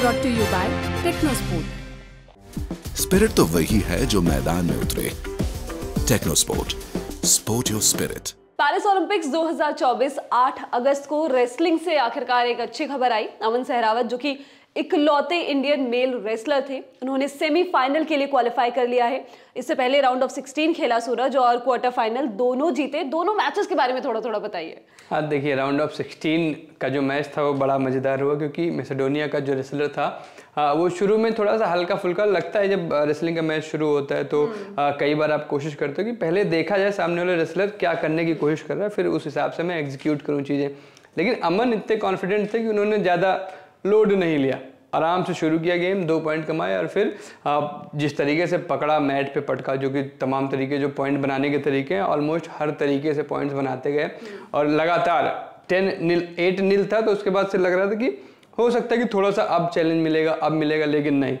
Brought to you by Technosport spirit तो वही है जो मैदान में उतरे Technosport sport your spirit Paris Olympics 2024 8 अगस्त को रेसलिंग से आखिरकार एक अच्छी खबर आई अमन सहरावत जो कि इकलौते इंडियन मेल रेसलर थे उन्होंने सेमीफाइनल के लिए क्वालिफाई कर लिया है इससे पहले राउंड ऑफ 16 खेला सूरज और क्वार्टर फाइनल दोनों जीते दोनों मैचेस के बारे में थोड़ा थोड़ा बताइए हाँ देखिए राउंड ऑफ 16 का जो मैच था वो बड़ा मज़ेदार हुआ क्योंकि मेसिडोनिया का जो रेसलर था आ, हाँ, वो शुरू में थोड़ा सा हल्का फुल्का लगता है जब रेसलिंग का मैच शुरू होता है तो आ, हम्म। कई बार आप कोशिश करते हो कि पहले देखा जाए सामने वाले रेसलर क्या करने की कोशिश कर रहा है फिर उस हिसाब से मैं एग्जीक्यूट करूँ चीज़ें लेकिन अमन इतने कॉन्फिडेंट थे कि उन्होंने ज़्यादा लोड नहीं लिया आराम से शुरू किया गेम दो पॉइंट कमाए और फिर आप जिस तरीके से पकड़ा मैट पे पटका जो कि तमाम तरीके जो पॉइंट बनाने के तरीके हैं ऑलमोस्ट हर तरीके से पॉइंट्स बनाते गए और लगातार टेन नील एट नील था तो उसके बाद से लग रहा था कि हो सकता है कि थोड़ा सा अब चैलेंज मिलेगा अब मिलेगा लेकिन नहीं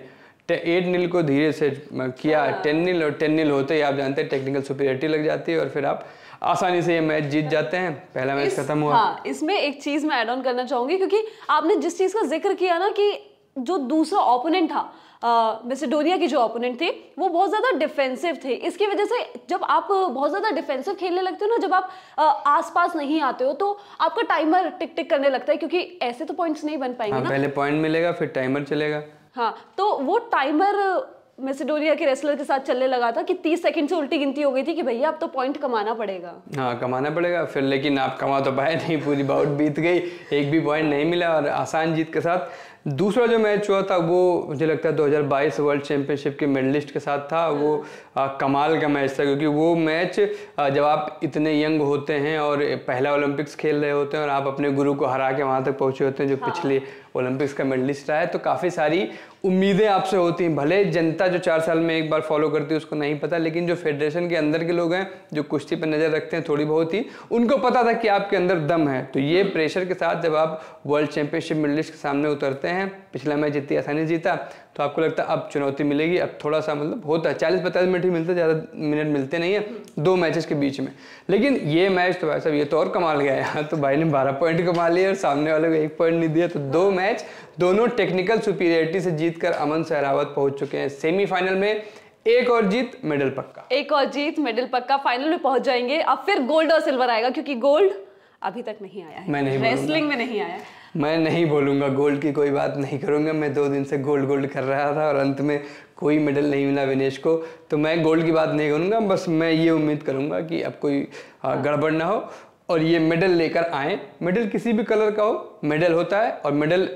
एट नील को धीरे से किया टेन हाँ। नील और टेन नील होते ही आप जानते हैं टेक्निकल सुपेरियरिटी लग जाती है और फिर आप आसानी से ये मैच जीत जाते हैं पहला मैच खत्म हुआ हाँ, इसमें एक चीज मैं एड ऑन करना चाहूंगी क्योंकि आपने जिस चीज का जिक्र किया ना कि जो दूसरा ओपोनेंट था मेसिडोनिया की जो ओपोनेंट थे वो बहुत ज़्यादा डिफेंसिव थे इसकी वजह से जब आप बहुत ज़्यादा डिफेंसिव खेलने लगते हो ना जब आप आसपास नहीं आते हो तो आपका टाइमर टिक टिक करने लगता है क्योंकि ऐसे तो पॉइंट्स नहीं बन पाएंगे हाँ, ना पहले पॉइंट मिलेगा फिर टाइमर चलेगा हाँ तो वो टाइमर मेसिडोनिया के रेसलर के साथ चलने लगा था कि तीस सेकंड से उल्टी गिनती हो गई थी कि भैया अब तो पॉइंट कमाना पड़ेगा हाँ कमाना पड़ेगा फिर लेकिन आप कमा तो पाए नहीं पूरी बाउट बीत गई एक भी पॉइंट नहीं मिला और आसान जीत के साथ दूसरा जो मैच हुआ था वो मुझे लगता है 2022 वर्ल्ड चैम्पियनशिप के मेडलिस्ट के साथ था वो आ, कमाल का मैच था क्योंकि वो मैच जब आप इतने यंग होते हैं और पहला ओलंपिक्स खेल रहे होते हैं और आप अपने गुरु को हरा के वहाँ तक पहुँचे होते हैं जो हाँ। पिछले ओलंपिक्स का मेडलिस्ट रहा है तो काफ़ी सारी उम्मीदें आपसे होती हैं भले जनता जो चार साल में एक बार फॉलो करती है उसको नहीं पता लेकिन जो फेडरेशन के अंदर के लोग हैं जो कुश्ती पर नज़र रखते हैं थोड़ी बहुत ही उनको पता था कि आपके अंदर दम है तो ये प्रेशर के साथ जब आप वर्ल्ड चैंपियनशिप मिडलिस्ट के सामने उतरते हैं पिछला मैच जितनी आसानी जीता तो आपको लगता है अब चुनौती मिलेगी अब थोड़ा सा मतलब होता है चालीस पैंतालीस मिनट ही मिलते ज़्यादा मिनट मिलते नहीं है दो मैचेस के बीच में लेकिन ये मैच तो भाई साहब ये तो और कमाल गया यहाँ तो भाई ने बारह पॉइंट कमा लिए और सामने वाले को एक पॉइंट नहीं दिया तो दो मैच दोनों टेक्निकल सुपीरियरिटी से जीत कर अमन सहरावत पहुँच चुके हैं सेमीफाइनल में एक और जीत मेडल पक्का एक और जीत मेडल पक्का फाइनल में पहुंच जाएंगे अब फिर गोल्ड और सिल्वर आएगा क्योंकि गोल्ड अभी तक नहीं आया है मैं नहीं रेसलिंग में नहीं आया मैं नहीं बोलूंगा गोल्ड की कोई बात नहीं करूंगा मैं दो दिन से गोल्ड गोल्ड कर रहा था और अंत में कोई मेडल नहीं मिला विनेश को तो मैं गोल्ड की बात नहीं करूंगा बस मैं ये उम्मीद करूंगा कि अब कोई हाँ। गड़बड़ ना हो और ये मेडल लेकर आए मेडल किसी भी कलर का हो मेडल होता है और मेडल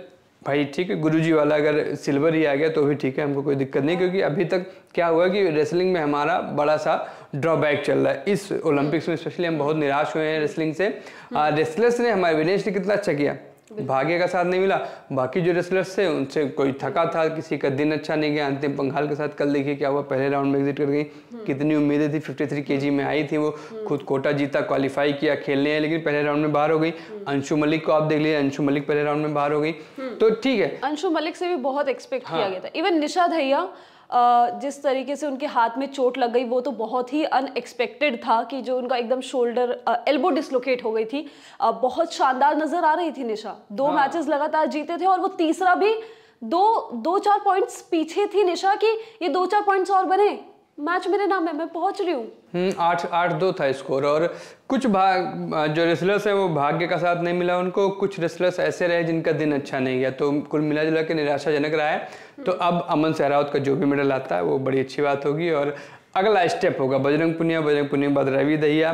भाई ठीक है गुरुजी वाला अगर सिल्वर ही आ गया तो भी ठीक है हमको कोई दिक्कत नहीं क्योंकि अभी तक क्या हुआ कि रेसलिंग में हमारा बड़ा सा ड्रॉबैक चल रहा है इस ओलंपिक्स में स्पेशली हम बहुत निराश हुए हैं रेसलिंग से रेसलर्स ने हमारे विनेश ने कितना अच्छा किया भाग्य का साथ नहीं मिला बाकी जो रेसलर्स थे उनसे कोई थका था किसी का दिन अच्छा नहीं गया अंतिम पंखाल के साथ कल देखिए क्या हुआ पहले राउंड में एग्जिट कर गई हम्म। कितनी उम्मीदें थी 53 केजी में आई थी वो हम्म। खुद कोटा जीता क्वालिफाई किया खेलने आए लेकिन पहले राउंड में बाहर हो गई हम्म। अंशु मलिक को आप देख लीजिए अंशु मलिक पहले राउंड में बाहर हो गई तो ठीक है अंशु मलिक से भी बहुत एक्सपेक्ट हाँ। किया गया था इवन निशा धैया जिस तरीके से उनके हाथ में चोट लग गई वो तो बहुत ही अनएक्सपेक्टेड था कि जो उनका एकदम शोल्डर एल्बो डिसलोकेट हो गई थी बहुत शानदार नजर आ रही थी निशा दो हाँ। मैचेस लगातार जीते थे और वो तीसरा भी दो दो चार पॉइंट्स पीछे थी निशा कि ये दो चार पॉइंट्स और बने मैच मेरे नाम है मैं पहुंच रही हूँ हम्म, आठ आठ दो था स्कोर और कुछ भाग जो रेसलर्स हैं वो भाग्य का साथ नहीं मिला उनको कुछ रेसलर्स ऐसे रहे जिनका दिन अच्छा नहीं गया तो कुल मिला जुला के निराशाजनक रहा है तो अब अमन सहरावत का जो भी मेडल आता है वो बड़ी अच्छी बात होगी और अगला स्टेप होगा बजरंग पुनिया बजरंग पुनिया के बाद रवि दहिया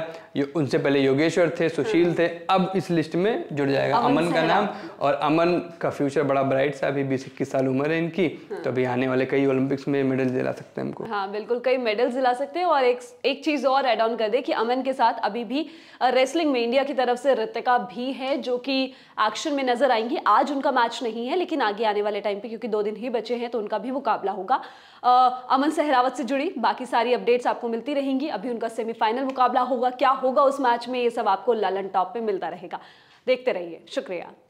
उनसे पहले योगेश्वर थे सुशील थे अब इस लिस्ट में जुड़ जाएगा अमन, अमन का नाम और अमन का फ्यूचर बड़ा ब्राइट सा अभी बीस इक्कीस साल उम्र है इनकी हाँ। तो अभी आने वाले कई ओलंपिक्स में मेडल दिला सकते हैं हमको हाँ बिल्कुल कई मेडल दिला सकते हैं और एक एक चीज और एड ऑन कर दे कि अमन के साथ अभी भी रेसलिंग में इंडिया की तरफ से रितिका भी है जो कि एक्शन में नजर आएंगी आज उनका मैच नहीं है लेकिन आगे आने वाले टाइम पे क्योंकि दो दिन ही बचे हैं तो उनका भी मुकाबला होगा अमन सहरावत से जुड़ी बाकी सारी सारी अपडेट्स आपको मिलती रहेंगी अभी उनका सेमीफाइनल मुकाबला होगा क्या होगा उस मैच में ये सब आपको ललन टॉप पे मिलता रहेगा देखते रहिए शुक्रिया